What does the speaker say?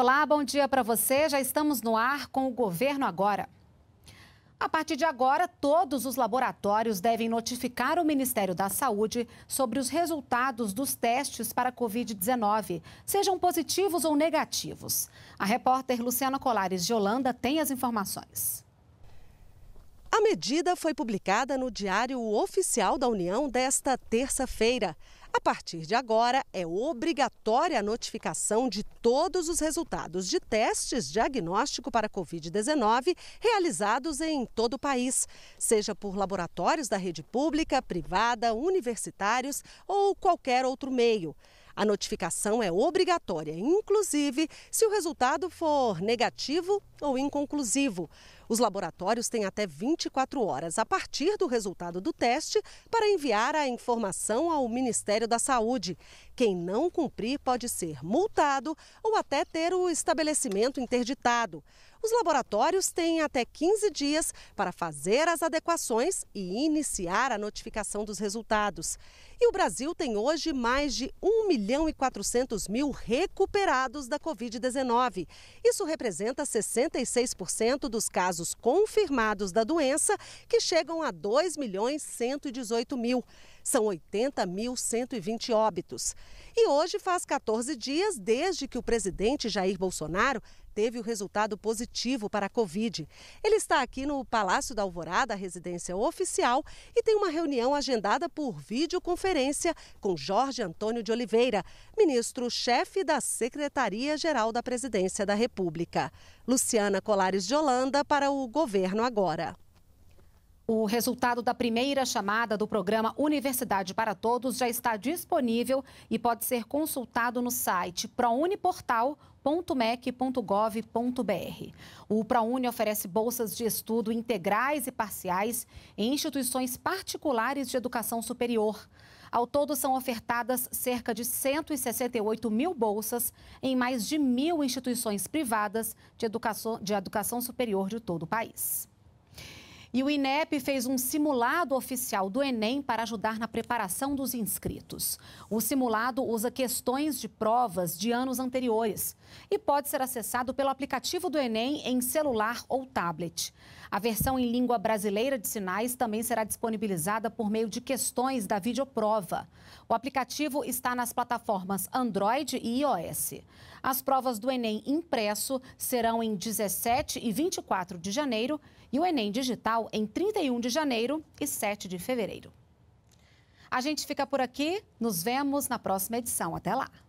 Olá, bom dia para você. Já estamos no ar com o governo agora. A partir de agora, todos os laboratórios devem notificar o Ministério da Saúde sobre os resultados dos testes para Covid-19, sejam positivos ou negativos. A repórter Luciana Colares de Holanda tem as informações. A medida foi publicada no Diário Oficial da União desta terça-feira. A partir de agora, é obrigatória a notificação de todos os resultados de testes diagnóstico para Covid-19 realizados em todo o país, seja por laboratórios da rede pública, privada, universitários ou qualquer outro meio. A notificação é obrigatória, inclusive se o resultado for negativo ou inconclusivo. Os laboratórios têm até 24 horas a partir do resultado do teste para enviar a informação ao Ministério da Saúde. Quem não cumprir pode ser multado ou até ter o estabelecimento interditado. Os laboratórios têm até 15 dias para fazer as adequações e iniciar a notificação dos resultados. E o Brasil tem hoje mais de 1 milhão e 400 mil recuperados da Covid-19. Isso representa 66% dos casos casos confirmados da doença, que chegam a 2 milhões 118 mil. São 80.120 óbitos. E hoje faz 14 dias desde que o presidente Jair Bolsonaro teve o resultado positivo para a Covid. Ele está aqui no Palácio da Alvorada, residência oficial, e tem uma reunião agendada por videoconferência com Jorge Antônio de Oliveira, ministro-chefe da Secretaria-Geral da Presidência da República. Luciana Colares de Holanda para o Governo Agora. O resultado da primeira chamada do programa Universidade para Todos já está disponível e pode ser consultado no site prouniportal.mec.gov.br. O ProUni oferece bolsas de estudo integrais e parciais em instituições particulares de educação superior. Ao todo, são ofertadas cerca de 168 mil bolsas em mais de mil instituições privadas de educação, de educação superior de todo o país. E o INEP fez um simulado oficial do Enem para ajudar na preparação dos inscritos. O simulado usa questões de provas de anos anteriores e pode ser acessado pelo aplicativo do Enem em celular ou tablet. A versão em língua brasileira de sinais também será disponibilizada por meio de questões da videoprova. O aplicativo está nas plataformas Android e iOS. As provas do Enem impresso serão em 17 e 24 de janeiro e o Enem digital Natal em 31 de janeiro e 7 de fevereiro. A gente fica por aqui, nos vemos na próxima edição. Até lá!